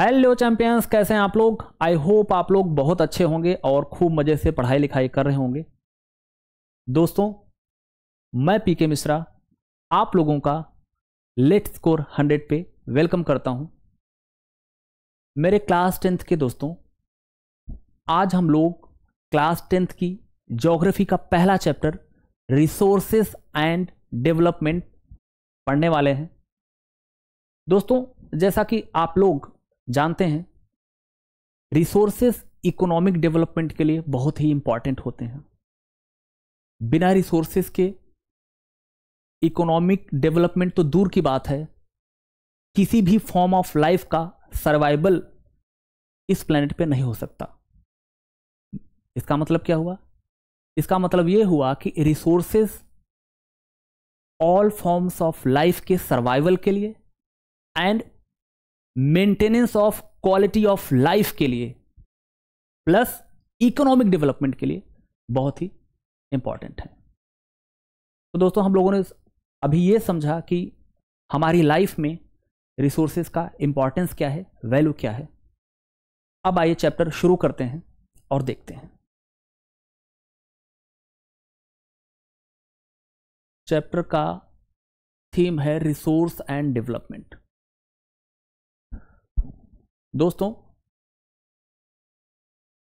Hello champions कैसे हैं आप लोग आई होप आप लोग बहुत अच्छे होंगे और खूब मज़े से पढ़ाई लिखाई कर रहे होंगे दोस्तों मैं पीके मिश्रा आप लोगों का लेट स्कोर हंड्रेड पे वेलकम करता हूं मेरे क्लास टेंथ के दोस्तों आज हम लोग क्लास टेंथ की जोग्राफी का पहला चैप्टर रिसोर्सेस एंड डेवलपमेंट पढ़ने वाले हैं दोस्तों जैसा कि आप लोग जानते हैं रिसोर्सेस इकोनॉमिक डेवलपमेंट के लिए बहुत ही इंपॉर्टेंट होते हैं बिना रिसोर्सेस के इकोनॉमिक डेवलपमेंट तो दूर की बात है किसी भी फॉर्म ऑफ लाइफ का सर्वाइवल इस प्लेनेट पे नहीं हो सकता इसका मतलब क्या हुआ इसका मतलब यह हुआ कि resources all forms of life के सर्वाइवल के लिए and maintenance of quality of life के लिए प्लस इकोनॉमिक डेवलपमेंट के लिए बहुत ही इंपॉर्टेंट है तो दोस्तों हम लोगों ने अभी ये समझा कि हमारी लाइफ में रिसोर्सेज का इंपॉर्टेंस क्या है वैल्यू क्या है अब आइए चैप्टर शुरू करते हैं और देखते हैं चैप्टर का थीम है रिसोर्स एंड डेवलपमेंट दोस्तों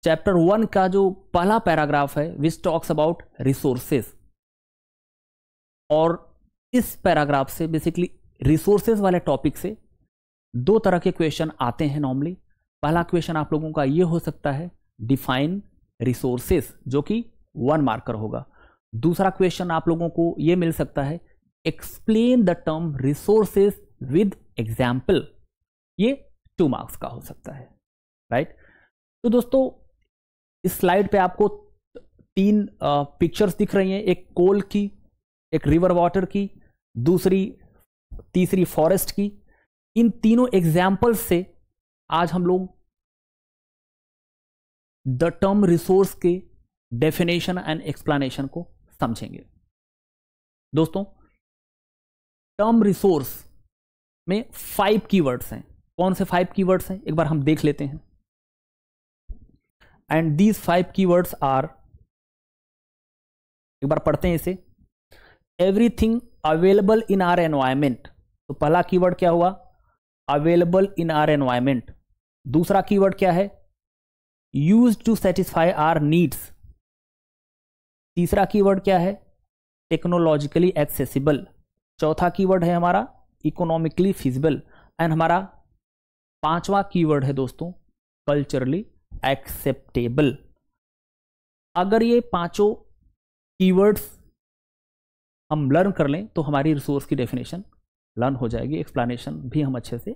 चैप्टर वन का जो पहला पैराग्राफ है विच टॉक्स अबाउट रिसोर्सेस और इस पैराग्राफ से बेसिकली रिसोर्सेज वाले टॉपिक से दो तरह के क्वेश्चन आते हैं नॉर्मली पहला क्वेश्चन आप लोगों का यह हो सकता है डिफाइन रिसोर्सेस जो कि वन मार्कर होगा दूसरा क्वेश्चन आप लोगों को यह मिल सकता है explain the term resources with example ये टू मार्क्स का हो सकता है राइट तो दोस्तों इस स्लाइड पे आपको तीन पिक्चर्स दिख रही हैं एक कोल की एक रिवर वाटर की दूसरी तीसरी फॉरेस्ट की इन तीनों एग्जाम्पल्स से आज हम लोग द टर्म रिसोर्स के डेफिनेशन एंड एक्सप्लेनेशन को समझेंगे दोस्तों टर्म रिसोर्स में फाइव कीवर्ड्स हैं कौन से फाइव कीवर्ड्स हैं एक बार हम देख लेते हैं and these five keywords are एक बार पढ़ते हैं इसे everything available in our environment तो पहला कीवर्ड क्या हुआ अवेलेबल इन आर एनवायरमेंट दूसरा कीवर्ड क्या है used to satisfy our needs तीसरा कीवर्ड क्या है टेक्नोलॉजिकली एक्सेसिबल चौथा कीवर्ड है हमारा इकोनॉमिकली फिजिबल एंड हमारा पांचवा कीवर्ड है दोस्तों कल्चरली एक्सेप्टेबल अगर ये पांचों कीवर्ड्स हम लर्न कर लें तो हमारी रिसोर्स की डेफिनेशन लर्न हो जाएगी एक्सप्लानेशन भी हम अच्छे से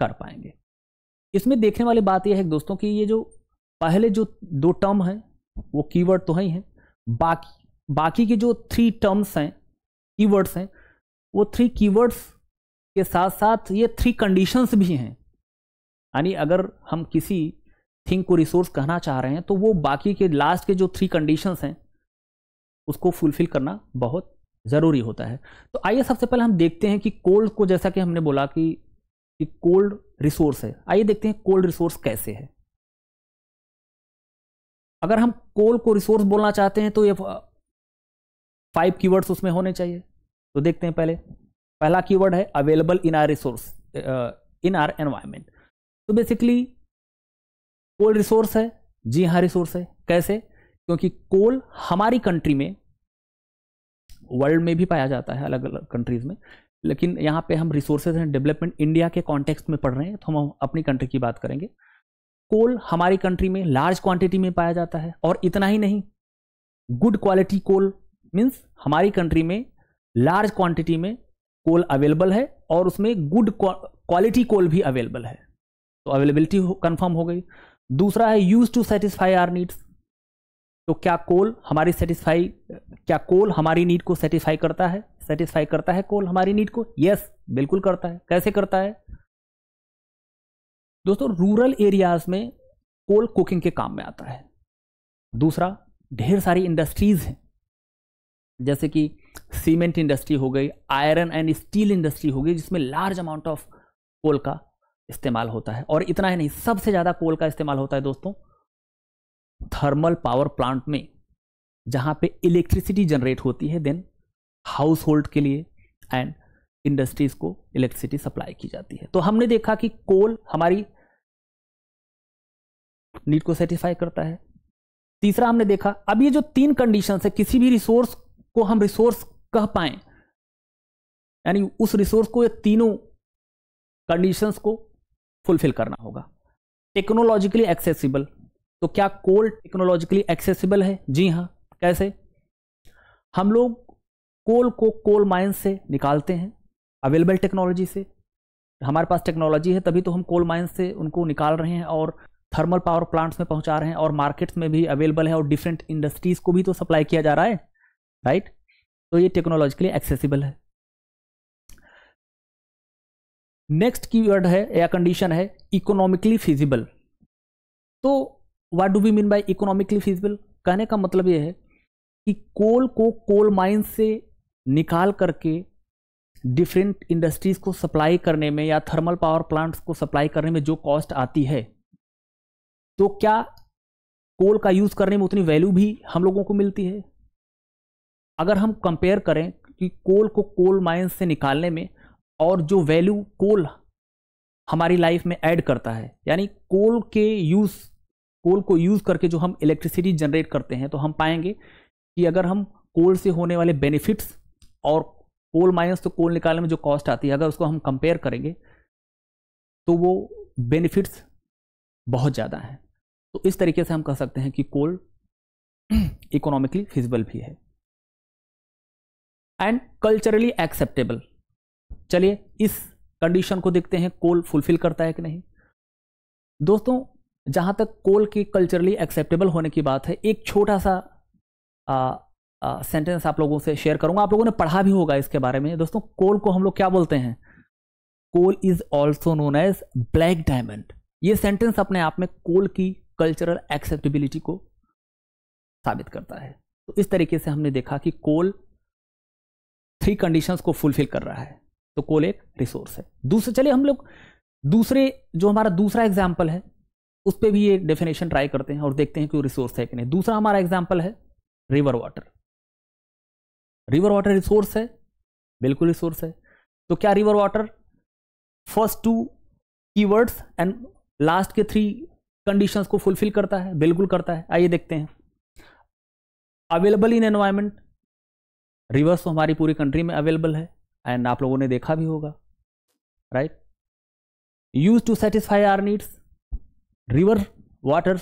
कर पाएंगे इसमें देखने वाली बात यह है दोस्तों कि ये जो पहले जो दो टर्म हैं वो कीवर्ड तो है ही हैं बाकी बाकी के जो थ्री टर्म्स हैं कीवर्ड्स हैं वो थ्री कीवर्ड्स के साथ साथ ये थ्री कंडीशंस भी हैं यानी अगर हम किसी थिंग को रिसोर्स कहना चाह रहे हैं तो वो बाकी के लास्ट के जो थ्री कंडीशंस हैं उसको फुलफिल करना बहुत ज़रूरी होता है तो आइए सबसे पहले हम देखते हैं कि कोल्ड को जैसा कि हमने बोला कि एक कोल्ड रिसोर्स है आइए देखते हैं कोल्ड रिसोर्स कैसे है अगर हम कोल को रिसोर्स बोलना चाहते हैं तो ये फाइव कीवर्ड्स उसमें होने चाहिए तो देखते हैं पहले पहला कीवर्ड है available in our resource in our environment तो बेसिकली कोल रिसोर्स है जी हाँ रिसोर्स है कैसे क्योंकि कोल हमारी कंट्री में वर्ल्ड में भी पाया जाता है अलग अलग कंट्रीज़ में लेकिन यहाँ पे हम रिसोर्सेज एंड डेवलपमेंट इंडिया के कॉन्टेक्स्ट में पढ़ रहे हैं तो हम अपनी कंट्री की बात करेंगे कोल हमारी कंट्री में लार्ज क्वांटिटी में पाया जाता है और इतना ही नहीं गुड क्वालिटी कोल मीन्स हमारी कंट्री में लार्ज क्वांटिटी में कोल अवेलेबल है और उसमें गुड क्वालिटी कोल भी अवेलेबल है तो अवेलेबिलिटी कंफर्म हो गई दूसरा है used to satisfy our needs तो क्या कोल हमारी सेटिस्फाई क्या कोल हमारी नीड को सेटिस्फाई करता है सेटिस्फाई करता है कोल हमारी नीड को यस yes, बिल्कुल करता है कैसे करता है दोस्तों रूरल एरियाज में कोल कुकिंग के काम में आता है दूसरा ढेर सारी इंडस्ट्रीज हैं जैसे कि सीमेंट इंडस्ट्री हो गई आयरन एंड स्टील इंडस्ट्री हो गई जिसमें लार्ज अमाउंट ऑफ कोल का इस्तेमाल होता है और इतना ही नहीं सबसे ज़्यादा कोल का इस्तेमाल होता है दोस्तों थर्मल पावर प्लांट में जहाँ पे इलेक्ट्रिसिटी जनरेट होती है देन हाउस होल्ड के लिए एंड इंडस्ट्रीज को इलेक्ट्रिसिटी सप्लाई की जाती है तो हमने देखा कि कोल हमारी नीड को सेटिस्फाई करता है तीसरा हमने देखा अब ये जो तीन कंडीशन है किसी भी रिसोर्स को हम रिसोर्स कह पाए यानी उस रिसोर्स को ये तीनों कंडीशंस को फुलफिल करना होगा टेक्नोलॉजिकली एक्सेसिबल तो क्या कोल टेक्नोलॉजिकली एक्सेसिबल है जी हाँ कैसे हम लोग कोल को कोल माइन से निकालते हैं अवेलेबल टेक्नोलॉजी से हमारे पास टेक्नोलॉजी है तभी तो हम कोल माइन से उनको निकाल रहे हैं और थर्मल पावर प्लांट्स में पहुंचा रहे हैं और मार्केट्स में भी अवेलेबल है और डिफरेंट इंडस्ट्रीज को भी तो सप्लाई किया जा रहा है राइट तो ये टेक्नोलॉजिकली एक्सेसिबल है नेक्स्ट कीवर्ड है या कंडीशन है इकोनॉमिकली फिजिबल तो what do we mean by economically feasible कहने का मतलब यह है कि कोल को कोल माइन से निकाल करके डिफरेंट इंडस्ट्रीज को सप्लाई करने में या थर्मल पावर प्लांट्स को सप्लाई करने में जो कॉस्ट आती है तो क्या कोल का यूज़ करने में उतनी वैल्यू भी हम लोगों को मिलती है अगर हम कंपेयर करें कि कोल को कोल माइन से निकालने में और जो वैल्यू कोल हमारी लाइफ में ऐड करता है यानी कोल के यूज़ कोल को यूज़ करके जो हम इलेक्ट्रिसिटी जनरेट करते हैं तो हम पाएंगे कि अगर हम कोल से होने वाले बेनिफिट्स और कोल माइनस तो कोल निकालने में जो कॉस्ट आती है अगर उसको हम कंपेयर करेंगे तो वो बेनिफिट्स बहुत ज़्यादा हैं तो इस तरीके से हम कह सकते हैं कि कोल इकोनॉमिकली फिजिबल भी है एंड कल्चरली एक्सेप्टेबल चलिए इस कंडीशन को देखते हैं कोल फुलफिल करता है कि नहीं दोस्तों जहां तक कोल की कल्चरली एक्सेप्टेबल होने की बात है एक छोटा सा आ, आ, सेंटेंस आप लोगों से शेयर करूंगा आप लोगों ने पढ़ा भी होगा इसके बारे में दोस्तों कोल को हम लोग क्या बोलते हैं coal is also known as black diamond ये सेंटेंस अपने आप में कोल की कल्चरल एक्सेप्टेबिलिटी को साबित करता है तो इस तरीके से हमने देखा कि कोल थ्री कंडीशंस को फुलफिल कर रहा है तो कोल एक रिसोर्स है दूसरे चलिए हम लोग दूसरे जो हमारा दूसरा एग्जाम्पल है उस पर भी ये डेफिनेशन ट्राई करते हैं और देखते हैं कि वो रिसोर्स है कि नहीं दूसरा हमारा एग्जाम्पल है river water river water resource है बिल्कुल रिसोर्स है तो क्या river water first two keywords and last के थ्री कंडीशंस को फुलफिल करता है बिल्कुल करता है आइए देखते हैं अवेलेबल इन एनवायरमेंट रिवर्स हमारी पूरी कंट्री में अवेलेबल है एंड आप लोगों ने देखा भी होगा right used to satisfy our needs river water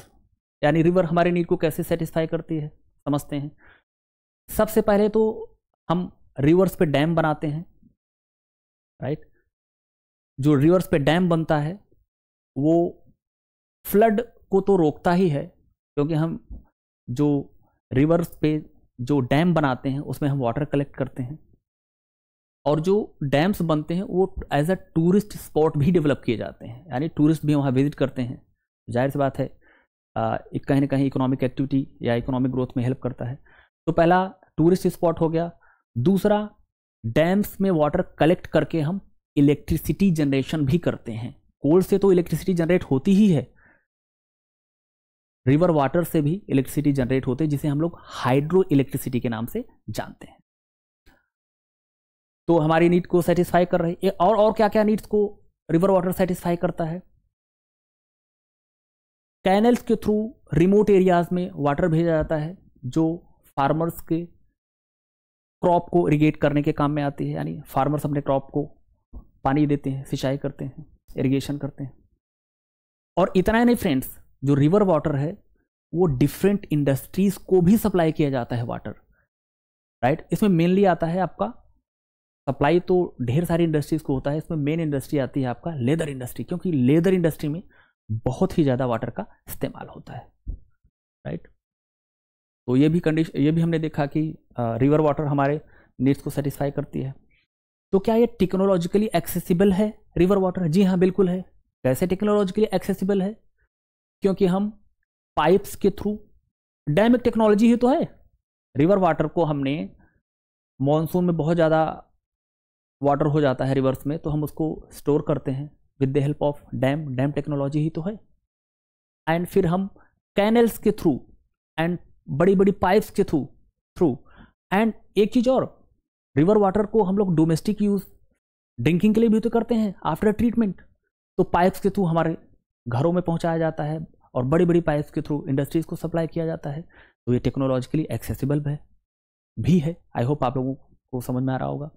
यानी रिवर हमारे नीड को कैसे सेटिस्फाई करती है समझते हैं सबसे पहले तो हम रिवर्स पे डैम बनाते हैं राइट right? जो रिवर्स पे डैम बनता है वो फ्लड को तो रोकता ही है क्योंकि हम जो रिवर्स पे जो डैम बनाते हैं उसमें हम वाटर कलेक्ट करते हैं और जो डैम्स बनते हैं वो एज अ टूरिस्ट स्पॉट भी डेवलप किए जाते हैं यानी टूरिस्ट भी वहाँ विजिट करते हैं जाहिर सी बात है एक कहीं ना कहीं इकोनॉमिक एक्टिविटी या इकोनॉमिक ग्रोथ में हेल्प करता है तो पहला टूरिस्ट स्पॉट हो गया दूसरा डैम्स में वाटर कलेक्ट करके हम इलेक्ट्रिसिटी जनरेशन भी करते हैं कोल से तो इलेक्ट्रिसिटी जनरेट होती ही है रिवर वाटर से भी इलेक्ट्रिसिटी जनरेट होते हैं जिसे हम लोग हाइड्रो इलेक्ट्रिसिटी के नाम से जानते हैं तो हमारी नीड को सेटिस्फाई कर रही है और और क्या क्या नीड्स को रिवर वाटर सेटिस्फाई करता है कैनल्स के थ्रू रिमोट एरियाज में वाटर भेजा जाता है जो फार्मर्स के क्रॉप को इरीगेट करने के काम में आती है यानी फार्मर्स अपने क्रॉप को पानी देते हैं सिंचाई करते हैं इरीगेशन करते हैं और इतना ही नहीं फ्रेंड्स जो रिवर वाटर है वो डिफरेंट इंडस्ट्रीज को भी सप्लाई किया जाता है वाटर राइट right? इसमें मेनली आता है आपका सप्लाई तो ढेर सारी इंडस्ट्रीज़ को होता है इसमें मेन इंडस्ट्री आती है आपका लेदर इंडस्ट्री क्योंकि लेदर इंडस्ट्री में बहुत ही ज़्यादा वाटर का इस्तेमाल होता है राइट तो ये भी कंडीशन ये भी हमने देखा कि रिवर वाटर हमारे नीड्स को सेटिस्फाई करती है तो क्या ये टेक्नोलॉजिकली एक्सेसिबल है रिवर वाटर जी हाँ बिल्कुल है कैसे टेक्नोलॉजिकली एक्सेसिबल है क्योंकि हम पाइप्स के थ्रू डायमिक टेक्नोलॉजी ही तो है रिवर वाटर को हमने मॉनसून में बहुत ज़्यादा वाटर हो जाता है रिवर्स में तो हम उसको स्टोर करते हैं with the help of dam dam technology ही तो है एंड फिर हम कैनल्स के थ्रू एंड बड़ी बड़ी पाइप्स के थ्रू थ्रू एंड एक चीज़ और रिवर वाटर को हम लोग डोमेस्टिक यूज़ ड्रिंकिंग के लिए भी तो करते हैं आफ्टर ट्रीटमेंट तो पाइप्स के थ्रू हमारे घरों में पहुंचाया जाता है और बड़ी बड़ी पाइप्स के थ्रू इंडस्ट्रीज़ को सप्लाई किया जाता है तो ये टेक्नोलॉजिकली एक्सेसिबल है भी है आई होप आप लोगों को समझ में आ रहा होगा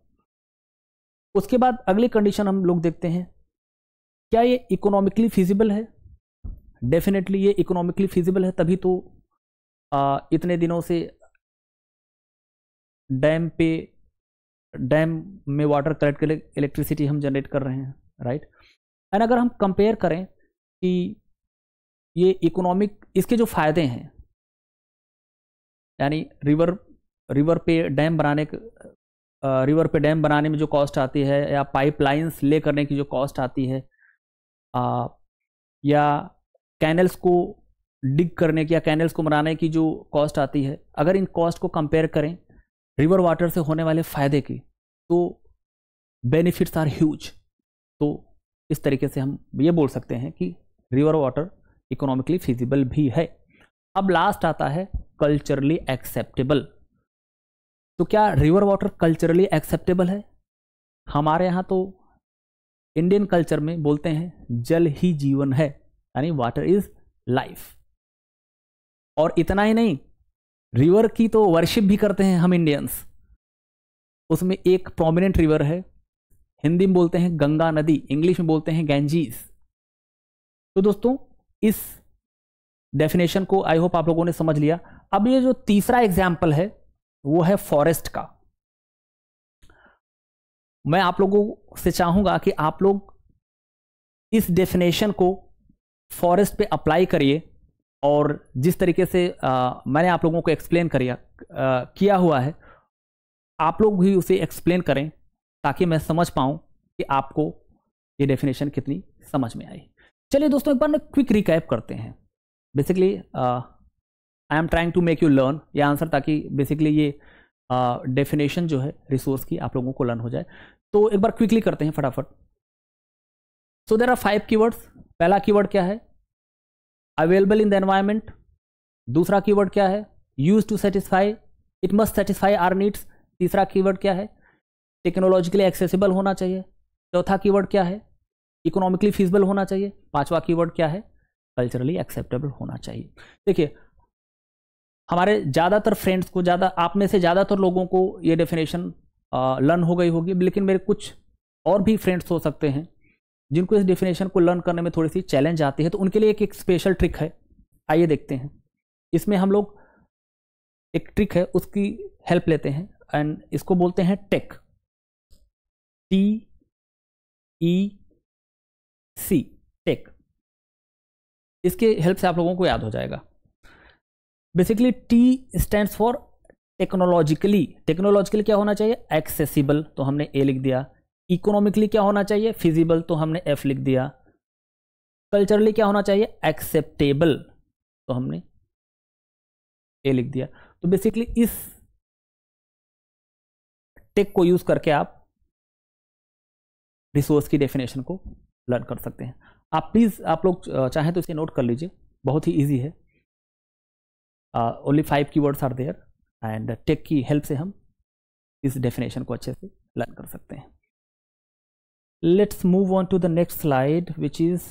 उसके बाद अगली कंडीशन हम लोग देखते हैं क्या ये इकोनॉमिकली फिजिबल है डेफिनेटली ये इकोनॉमिकली फिजिबल है तभी तो आ, इतने दिनों से डैम पे डैम में वाटर कलेक्ट कर इलेक्ट्रिसिटी हम जनरेट कर रहे हैं राइट एंड अगर हम कंपेयर करें कि ये इकोनॉमिक इसके जो फ़ायदे हैं यानी रिवर रिवर पे डैम बनाने रिवर पे डैम बनाने में जो कॉस्ट आती है या पाइपलाइंस ले करने की जो कॉस्ट आती है आ, या कैनल्स को डिग करने की या कैनल्स को बनाने की जो कॉस्ट आती है अगर इन कॉस्ट को कंपेयर करें रिवर वाटर से होने वाले फ़ायदे की तो बेनिफिट्स आर ह्यूज तो इस तरीके से हम ये बोल सकते हैं कि रिवर वाटर इकोनॉमिकली फिजिबल भी है अब लास्ट आता है कल्चरली एक्सेप्टेबल तो क्या रिवर वाटर कल्चरली एक्सेप्टेबल है हमारे यहाँ तो इंडियन कल्चर में बोलते हैं जल ही जीवन है यानी वाटर इज लाइफ और इतना ही नहीं रिवर की तो वर्शिप भी करते हैं हम इंडियंस उसमें एक प्रोमिनेंट रिवर है हिंदी में बोलते हैं गंगा नदी इंग्लिश में बोलते हैं गैंजीज तो दोस्तों इस डेफिनेशन को आई होप आप लोगों ने समझ लिया अब ये जो तीसरा एग्जाम्पल है वो है फॉरेस्ट का मैं आप लोगों से चाहूंगा कि आप लोग इस डेफिनेशन को फॉरेस्ट पे अप्लाई करिए और जिस तरीके से आ, मैंने आप लोगों को एक्सप्लेन करिया आ, किया हुआ है आप लोग भी उसे एक्सप्लेन करें ताकि मैं समझ पाऊँ कि आपको ये डेफिनेशन कितनी समझ में आई चलिए दोस्तों एक बार ना क्विक रिकैप करते हैं basically ah, I am trying to make you learn ये आंसर ताकि बेसिकली ये डेफिनेशन uh, जो है रिसोर्स की आप लोगों को लर्न हो जाए तो एक बार क्विकली करते हैं फटाफट so there are five keywords पहला कीवर्ड क्या है अवेलेबल इन द एनवायरमेंट दूसरा कीवर्ड क्या है used to satisfy it must satisfy our needs तीसरा कीवर्ड क्या है टेक्नोलॉजिकली एक्सेसिबल होना चाहिए चौथा कीवर्ड क्या है इकोनॉमिकली फीसबल होना चाहिए पांचवा कीवर्ड क्या है कल्चरली एक्सेप्टेबल होना चाहिए देखिए हमारे ज़्यादातर फ्रेंड्स को ज़्यादा आप में से ज़्यादातर लोगों को ये डेफिनेशन लर्न हो गई होगी लेकिन मेरे कुछ और भी फ्रेंड्स हो सकते हैं जिनको इस डेफिनेशन को लर्न करने में थोड़ी सी चैलेंज आती है तो उनके लिए एक एक स्पेशल ट्रिक है आइए देखते हैं इसमें हम लोग एक ट्रिक है उसकी हेल्प लेते हैं एंड इसको बोलते हैं tech T E C tech इसके हेल्प से आप लोगों को याद हो जाएगा basically T stand for technologically technologically क्या होना चाहिए एक्सेसिबल तो हमने ए लिख दिया इकोनॉमिकली क्या होना चाहिए फिजिबल तो हमने एफ लिख दिया कल्चरली क्या होना चाहिए एक्सेप्टेबल तो हमने ए लिख दिया तो बेसिकली इस टेक को यूज करके आप रिसोर्स की डेफिनेशन को लर्न कर सकते हैं आप प्लीज़ आप लोग चाहें तो इसे नोट कर लीजिए बहुत ही ईजी है only five key words are there and tech की हेल्प से हम इस डेफिनेशन को अच्छे से लर्न कर सकते हैं let's move on to the next slide which is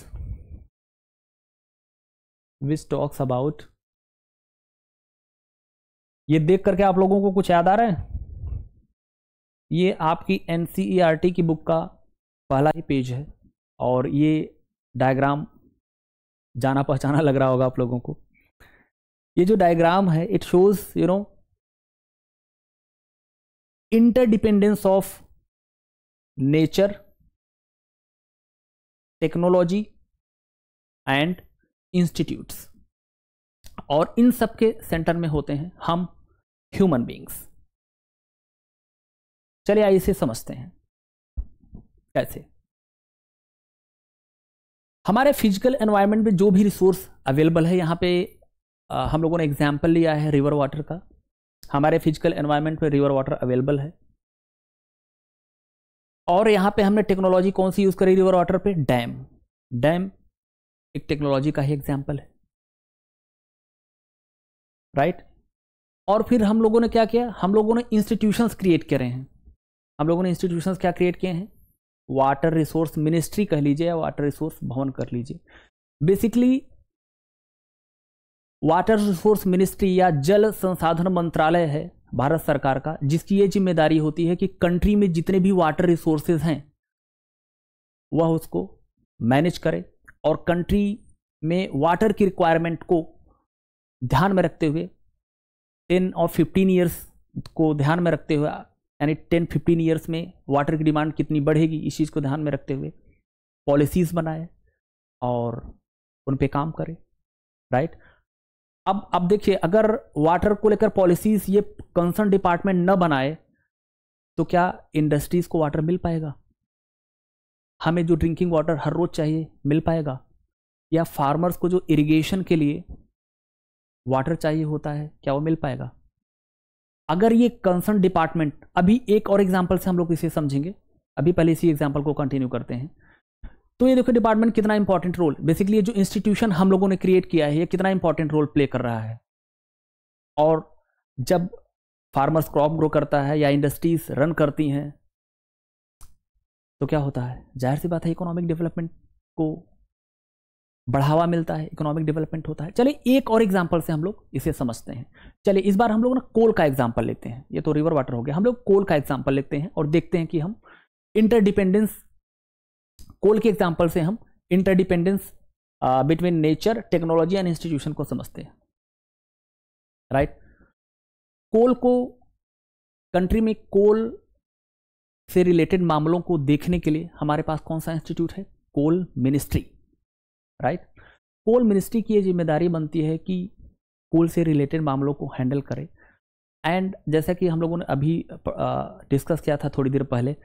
which talks about ये देख करके आप लोगों को कुछ याद आ रहा है ये आपकी एन e की बुक का पहला ही पेज है और ये डायग्राम जाना पहचाना लग रहा होगा आप लोगों को ये जो डायग्राम है it shows you know interdependence of nature technology and institutes और इन सब के सेंटर में होते हैं हम ह्यूमन बींग्स चलिए आइए इसे समझते हैं कैसे हमारे फिजिकल एनवायरनमेंट में जो भी रिसोर्स अवेलेबल है यहां पे हम लोगों ने एग्जाम्पल लिया है रिवर वाटर का हमारे फिजिकल एनवायरनमेंट में रिवर वाटर अवेलेबल है और यहाँ पे हमने टेक्नोलॉजी कौन सी यूज़ करी रिवर वाटर पे डैम डैम एक टेक्नोलॉजी का ही एग्जाम्पल है राइट right? और फिर हम लोगों ने क्या किया हम लोगों ने इंस्टीट्यूशंस क्रिएट करे हैं हम लोगों ने इंस्टीट्यूशंस क्या क्रिएट किए हैं वाटर रिसोर्स मिनिस्ट्री कह लीजिए या वाटर रिसोर्स भवन कर लीजिए बेसिकली वाटर रिसोर्स मिनिस्ट्री या जल संसाधन मंत्रालय है भारत सरकार का जिसकी ये जिम्मेदारी होती है कि कंट्री में जितने भी वाटर रिसोर्सेज हैं वह उसको मैनेज करे और कंट्री में वाटर की रिक्वायरमेंट को ध्यान में रखते हुए टेन और फिफ्टीन ईयर्स को ध्यान में रखते हुए यानी टेन फिफ्टीन ईयर्स में वाटर की डिमांड कितनी बढ़ेगी इस चीज़ को ध्यान में रखते हुए पॉलिसीज़ बनाए और उन पर काम करें राइट अब अब देखिए अगर वाटर को लेकर पॉलिसीज ये कंसर्न डिपार्टमेंट न बनाए तो क्या इंडस्ट्रीज को वाटर मिल पाएगा हमें जो ड्रिंकिंग वाटर हर रोज चाहिए मिल पाएगा या फार्मर्स को जो इरिगेशन के लिए वाटर चाहिए होता है क्या वो मिल पाएगा अगर ये कंसर्न डिपार्टमेंट अभी एक और एग्जाम्पल से हम लोग इसे समझेंगे अभी पहले इसी एग्जाम्पल को कंटिन्यू करते हैं तो ये देखो डिपार्टमेंट कितना इंपॉर्टेंट रोल बेसिकली ये जो इंस्टीट्यूशन हम लोगों ने क्रिएट किया है ये कितना इंपॉर्टेंट रोल प्ले कर रहा है और जब फार्मर्स क्रॉप ग्रो करता है या इंडस्ट्रीज रन करती हैं तो क्या होता है जाहिर सी बात है इकोनॉमिक डेवलपमेंट को बढ़ावा मिलता है इकोनॉमिक डेवलपमेंट होता है चलिए एक और एग्जाम्पल से हम लोग इसे समझते हैं चलिए इस बार हम लोग ना कोल का एग्जाम्पल लेते हैं ये तो रिवर वाटर हो गया हम लोग कोल का एग्जाम्पल लेते हैं और देखते हैं कि हम इंटरडिपेंडेंस कोल के एग्जाम्पल से हम interdependence between nature technology and institution को समझते हैं राइट right? कोल को कंट्री में कोल से रिलेटेड मामलों को देखने के लिए हमारे पास कौन सा इंस्टीट्यूट है coal ministry right coal ministry की ये जिम्मेदारी बनती है कि कोल से रिलेटेड मामलों को हैंडल करे एंड जैसा कि हम लोगों ने अभी डिस्कस किया था थोड़ी देर पहले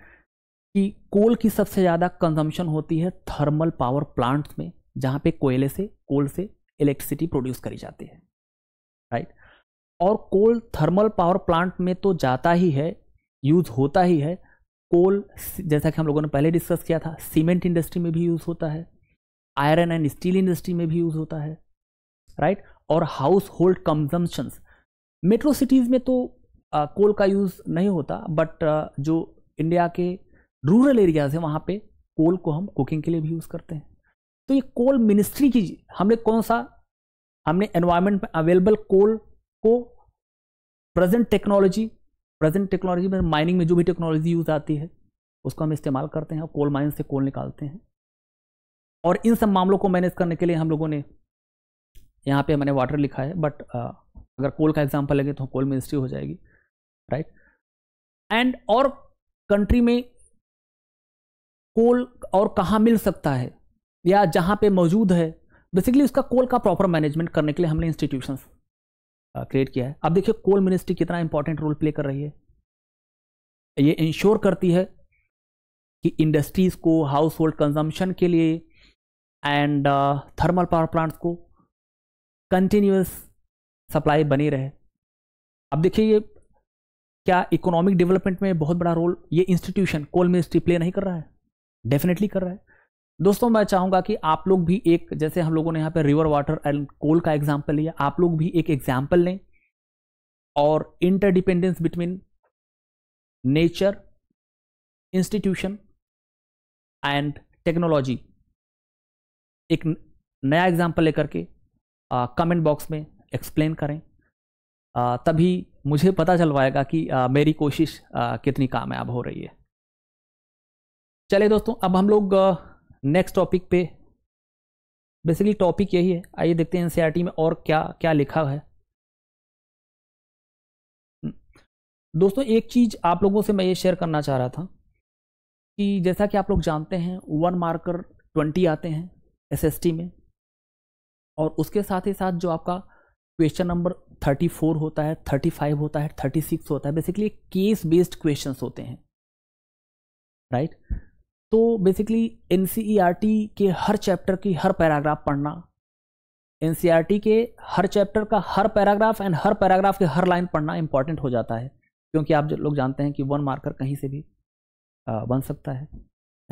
कि कोल की सबसे ज़्यादा कंजम्पशन होती है थर्मल पावर प्लांट्स में जहाँ पे कोयले से कोल से इलेक्ट्रिसिटी प्रोड्यूस करी जाती है राइट और कोल थर्मल पावर प्लांट में तो जाता ही है यूज़ होता ही है कोल जैसा कि हम लोगों ने पहले डिस्कस किया था सीमेंट इंडस्ट्री में भी यूज़ होता है आयरन एंड स्टील इंडस्ट्री में भी यूज़ होता है राइट और household consumptions metro cities में तो कोल का यूज़ नहीं होता बट जो इंडिया के रूरल एरियाज है वहाँ पे कोल को हम कुकिंग के लिए भी यूज़ करते हैं तो ये कोल मिनिस्ट्री की हमने कौन सा हमने एनवायरमेंट में अवेलेबल कोल को प्रेजेंट टेक्नोलॉजी प्रेजेंट टेक्नोलॉजी में माइनिंग में जो भी टेक्नोलॉजी यूज़ आती है उसको हम इस्तेमाल करते हैं और कोल माइन से कोल निकालते हैं और इन सब मामलों को मैनेज करने के लिए हम लोगों ने यहाँ पे मैंने वाटर लिखा है बट अगर कोल का एग्जाम्पल लगे तो कोल मिनिस्ट्री हो जाएगी राइट एंड और कंट्री में कोल और कहाँ मिल सकता है या जहाँ पे मौजूद है बेसिकली उसका कोल का प्रॉपर मैनेजमेंट करने के लिए हमने इंस्टीट्यूशंस क्रिएट uh, किया है अब देखिए कोल मिनिस्ट्री कितना इंपॉर्टेंट रोल प्ले कर रही है ये इंश्योर करती है कि इंडस्ट्रीज़ को हाउस होल्ड कंजम्पशन के लिए एंड थर्मल पावर प्लांट्स को कंटिन्यूस सप्लाई बनी रहे अब देखिए ये क्या इकोनॉमिक डेवलपमेंट में बहुत बड़ा रोल ये इंस्टीट्यूशन कोल मिनिस्ट्री प्ले नहीं कर रहा है डेफिनेटली कर रहा है दोस्तों मैं चाहूंगा कि आप लोग भी एक जैसे हम लोगों ने यहाँ पे रिवर वाटर एंड कोल का एग्जाम्पल लिया आप लोग भी एक एग्जाम्पल लें और interdependence between nature institution and technology एक नया एग्जाम्पल लेकर के कमेंट बॉक्स में एक्सप्लेन करें आ, तभी मुझे पता चल पाएगा कि आ, मेरी कोशिश आ, कितनी कामयाब हो रही है चले दोस्तों अब हम लोग नेक्स्ट टॉपिक पे बेसिकली टॉपिक यही है आइए देखते हैं एन में और क्या क्या लिखा है हम्म। दोस्तों एक चीज आप लोगों से मैं ये शेयर करना चाह रहा था कि जैसा कि आप लोग जानते हैं वन मार्कर ट्वेंटी आते हैं एसएसटी में और उसके साथ ही साथ जो आपका क्वेश्चन नंबर थर्टी फोर होता है थर्टी फाइव होता है थर्टी सिक्स होता है बेसिकली केस बेस्ड क्वेश्चन होते हैं राइट right? तो बेसिकली एन e के हर चैप्टर की हर पैराग्राफ पढ़ना एन e के हर चैप्टर का हर पैराग्राफ एंड हर पैराग्राफ के हर लाइन पढ़ना इंपॉर्टेंट हो जाता है क्योंकि आप लोग जानते हैं कि वन मार्कर कहीं से भी आ, बन सकता है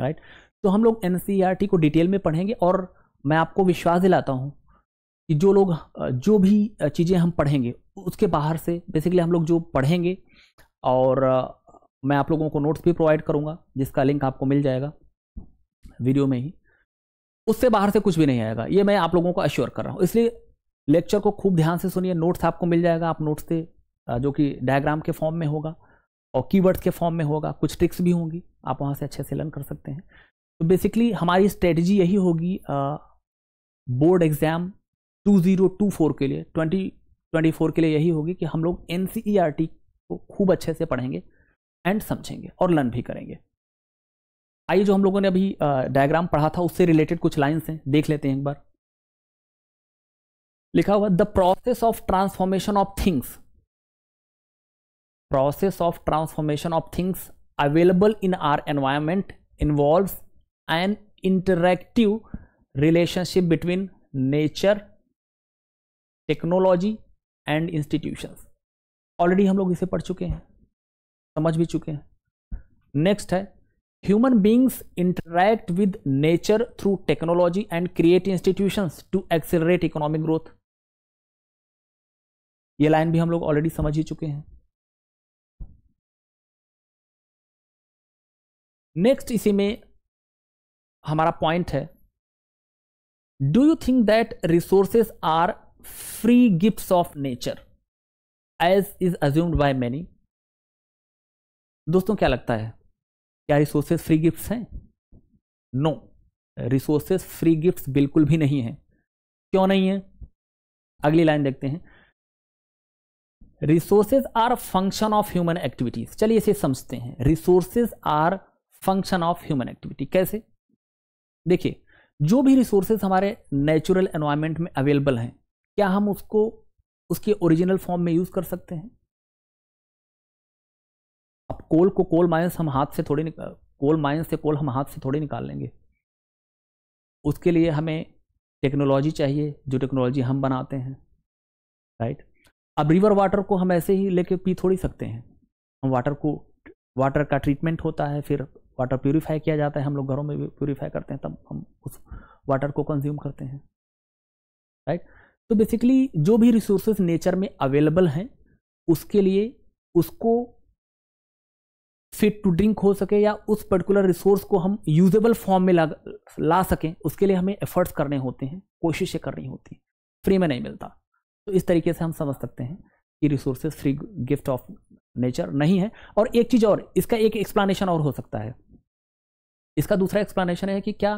राइट तो हम लोग एन e को डिटेल में पढ़ेंगे और मैं आपको विश्वास दिलाता हूँ कि जो लोग जो भी चीज़ें हम पढ़ेंगे उसके बाहर से बेसिकली हम लोग जो पढ़ेंगे और मैं आप लोगों को नोट्स भी प्रोवाइड करूंगा जिसका लिंक आपको मिल जाएगा वीडियो में ही उससे बाहर से कुछ भी नहीं आएगा ये मैं आप लोगों को अश्योर कर रहा हूँ इसलिए लेक्चर को खूब ध्यान से सुनिए नोट्स आपको मिल जाएगा आप नोट्स से जो कि डायग्राम के फॉर्म में होगा और कीवर्ड्स के फॉर्म में होगा कुछ ट्रिक्स भी होंगी आप वहाँ से अच्छे से लर्न कर सकते हैं तो बेसिकली हमारी स्ट्रेटजी यही होगी बोर्ड एग्ज़ाम 2024 के लिए 2024 के लिए यही होगी कि हम लोग एन e को खूब अच्छे से पढ़ेंगे एंड समझेंगे और लर्न भी करेंगे आइए जो हम लोगों ने अभी डायग्राम पढ़ा था उससे रिलेटेड कुछ लाइन्स हैं देख लेते हैं एक बार लिखा हुआ the process of transformation of things process of transformation of things available in our environment involve an interactive relationship between nature technology and institutions already हम लोग इसे पढ़ चुके हैं समझ भी चुके हैं नेक्स्ट है human beings interact with nature through technology and create institution to accelerate economic growth ये लाइन भी हम लोग ऑलरेडी समझ ही चुके हैं नेक्स्ट इसी में हमारा पॉइंट है do you think that resources are free gift of nature as is assumed by many दोस्तों क्या लगता है क्या रिसोर्सेज फ्री गिफ्ट्स हैं नो रिसोर्सेज फ्री गिफ्ट्स बिल्कुल भी नहीं हैं क्यों नहीं है अगली लाइन देखते हैं resources are function of human activities चलिए इसे समझते हैं resources are function of human activity कैसे देखिए जो भी रिसोर्सेज हमारे नेचुरल एनवायरमेंट में अवेलेबल हैं क्या हम उसको उसके ओरिजिनल फॉर्म में यूज़ कर सकते हैं कोल को कोल माइंस हम हाथ से थोड़ी कोल माइंस से कोल हम हाथ से थोड़ी निकाल लेंगे उसके लिए हमें टेक्नोलॉजी चाहिए जो टेक्नोलॉजी हम बनाते हैं राइट अब रिवर वाटर को हम ऐसे ही लेके पी थोड़ी सकते हैं हम वाटर को वाटर का ट्रीटमेंट होता है फिर वाटर प्योरीफाई किया जाता है हम लोग घरों में भी प्योरीफाई करते हैं तब हम उस वाटर को कंज्यूम करते हैं राइट तो बेसिकली जो भी रिसोर्सेज नेचर में अवेलेबल हैं उसके लिए उसको फिट टू ड्रिंक हो सके या उस पर्टिकुलर रिसोर्स को हम यूजेबल फॉर्म में ला ला सकें उसके लिए हमें एफर्ट्स करने होते हैं कोशिशें करनी होती हैं फ्री में नहीं मिलता तो इस तरीके से हम समझ सकते हैं कि resources free gift of nature नहीं है और एक चीज़ और इसका एक एक्सप्लानशन और हो सकता है इसका दूसरा एक्सप्लानशन है कि क्या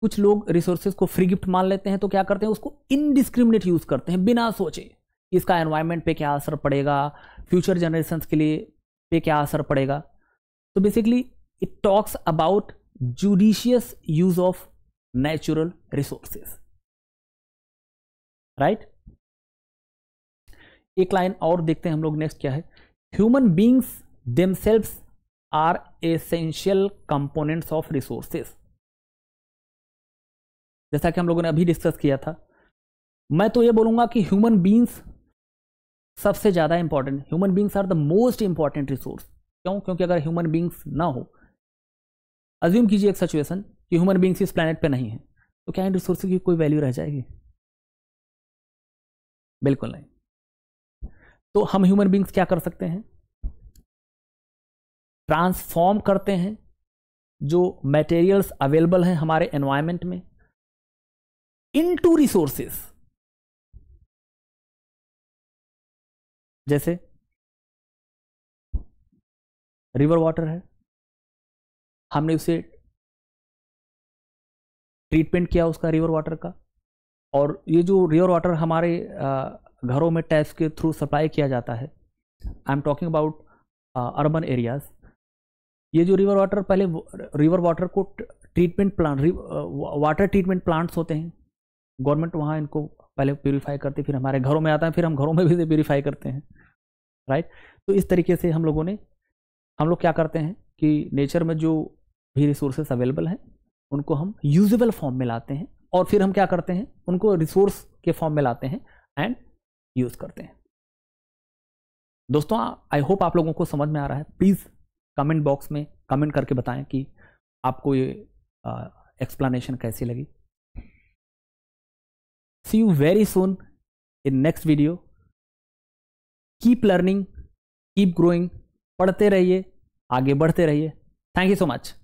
कुछ लोग रिसोर्सेज को फ्री गिफ्ट मान लेते हैं तो क्या करते हैं उसको इनडिस्क्रिमिनेट यूज़ करते हैं बिना सोचे इसका एनवायरमेंट पे क्या असर पड़ेगा फ्यूचर जनरेशन के लिए पे क्या असर पड़ेगा तो basically it talks about judicious use of natural resources right एक लाइन और देखते हैं हम लोग नेक्स्ट क्या है human beings themselves are essential components of resources जैसा कि हम लोगों ने अभी डिस्कस किया था मैं तो यह बोलूंगा कि ह्यूमन बींग्स सबसे ज़्यादा important human beings are the most important resource क्यों क्योंकि अगर ह्यूमन बींग्स ना हो अज्यूम कीजिए एक सिचुएशन कि ह्यूमन बींग्स इस प्लानट पर नहीं है तो क्या इन रिसोर्स की कोई वैल्यू रह जाएगी बिल्कुल नहीं तो हम ह्यूमन बींग्स क्या कर सकते हैं ट्रांसफॉर्म करते हैं जो मटेरियल्स अवेलेबल हैं हमारे एनवायरमेंट में इनटू रिसोर्सेस जैसे रिवर वाटर है हमने उसे ट्रीटमेंट किया उसका रिवर वाटर का और ये जो रिवर वाटर हमारे घरों में टैप्स के थ्रू सप्लाई किया जाता है I am talking about urban areas ये जो रिवर वाटर पहले रिवर वाटर को treatment plant water treatment plants होते हैं गवर्नमेंट वहाँ इनको पहले प्योरीफाई करते फिर हमारे घरों में आता है फिर हम घरों में भी इसे प्योरीफाई करते हैं राइट तो इस तरीके से हम लोगों ने हम लोग क्या करते हैं कि नेचर में जो भी रिसोर्सेस अवेलेबल हैं उनको हम यूजेबल फॉर्म में लाते हैं और फिर हम क्या करते हैं उनको रिसोर्स के फॉर्म में लाते हैं एंड यूज़ करते हैं दोस्तों आई होप आप लोगों को समझ में आ रहा है प्लीज़ कमेंट बॉक्स में कमेंट करके बताएं कि आपको ये एक्सप्लेनेशन कैसी लगी see you very soon in next video keep learning keep growing पढ़ते रहिए आगे बढ़ते रहिए थैंक यू सो मच